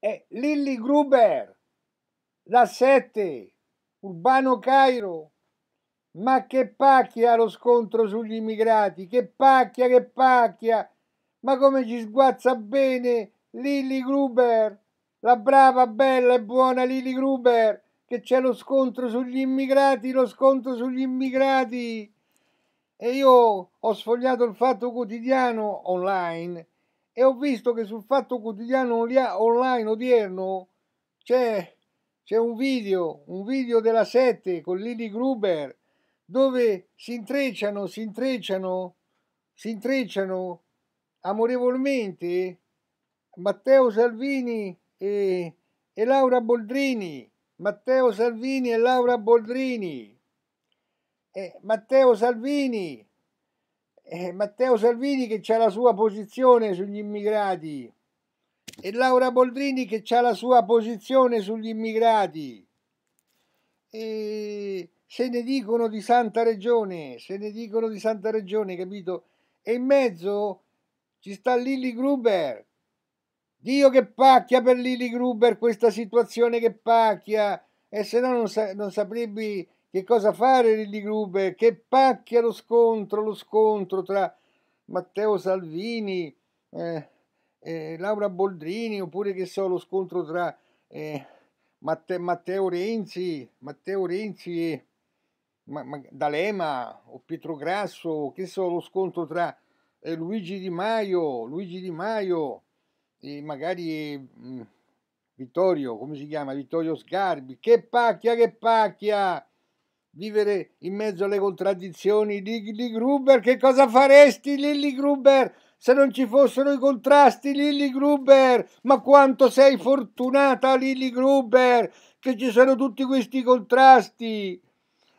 è Lilly Gruber, la 7, Urbano Cairo. Ma che pacchia lo scontro sugli immigrati, che pacchia, che pacchia. Ma come ci sguazza bene Lilly Gruber, la brava, bella e buona Lilly Gruber, che c'è lo scontro sugli immigrati, lo scontro sugli immigrati. E io ho sfogliato il fatto quotidiano online e ho visto che sul Fatto Quotidiano online odierno c'è, c'è un video, un video della 7 con Lili Gruber dove si intrecciano, si intrecciano, si intrecciano amorevolmente Matteo Salvini e, e Laura Boldrini. Matteo Salvini e Laura Boldrini. Eh, Matteo Salvini eh, Matteo Salvini che ha la sua posizione sugli immigrati e Laura Boldrini che ha la sua posizione sugli immigrati. E se ne dicono di Santa Regione, se ne dicono di Santa Regione, capito? E in mezzo ci sta Lilly Gruber. Dio che pacchia per Lilly Gruber questa situazione che pacchia, e se no non, sa- non saprebbe che cosa fare Rilli Gruber? Che pacchia lo scontro, lo scontro tra Matteo Salvini, eh, eh, Laura Boldrini, oppure che so, lo scontro tra eh, Matte, Matteo Renzi, Matteo Renzi e ma, ma, D'Alema o Pietro Grasso, che so, lo scontro tra eh, Luigi Di Maio, Luigi Di Maio e magari mh, mm, Vittorio, come si chiama? Vittorio Sgarbi. Che pacchia, che pacchia! vivere in mezzo alle contraddizioni di, di Gruber, che cosa faresti Lilli Gruber? Se non ci fossero i contrasti, Lilli Gruber, ma quanto sei fortunata, Lilli Gruber, che ci sono tutti questi contrasti.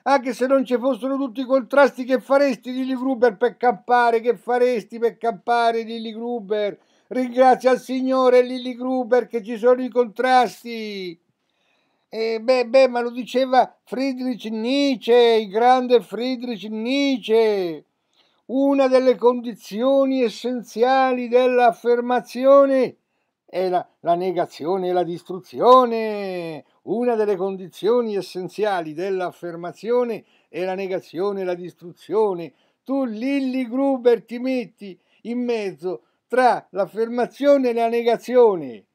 Anche se non ci fossero tutti i contrasti, che faresti, Lilli Gruber, per campare? Che faresti per campare, Lilli Gruber? Ringrazia il Signore, Lilli Gruber, che ci sono i contrasti. E beh, beh, ma lo diceva Friedrich Nietzsche, il grande Friedrich Nietzsche. Una delle condizioni essenziali dell'affermazione è la, la negazione e la distruzione. Una delle condizioni essenziali dell'affermazione è la negazione e la distruzione. Tu, Lilli Gruber, ti metti in mezzo tra l'affermazione e la negazione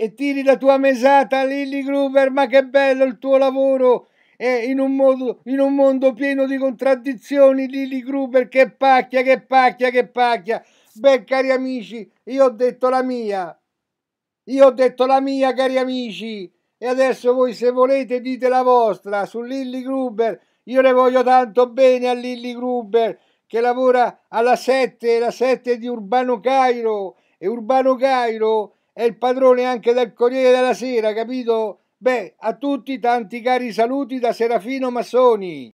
e tiri la tua mesata Lilly Gruber, ma che bello il tuo lavoro! Eh, in, un modo, in un mondo pieno di contraddizioni, Lilly Gruber, che pacchia, che pacchia, che pacchia! Beh, cari amici, io ho detto la mia. Io ho detto la mia, cari amici. E adesso voi, se volete, dite la vostra su Lilly Gruber. Io le voglio tanto bene a Lilly Gruber che lavora alla 7, la 7 di Urbano Cairo. E Urbano Cairo è il padrone anche del Corriere della Sera, capito? Beh, a tutti tanti cari saluti da Serafino Massoni.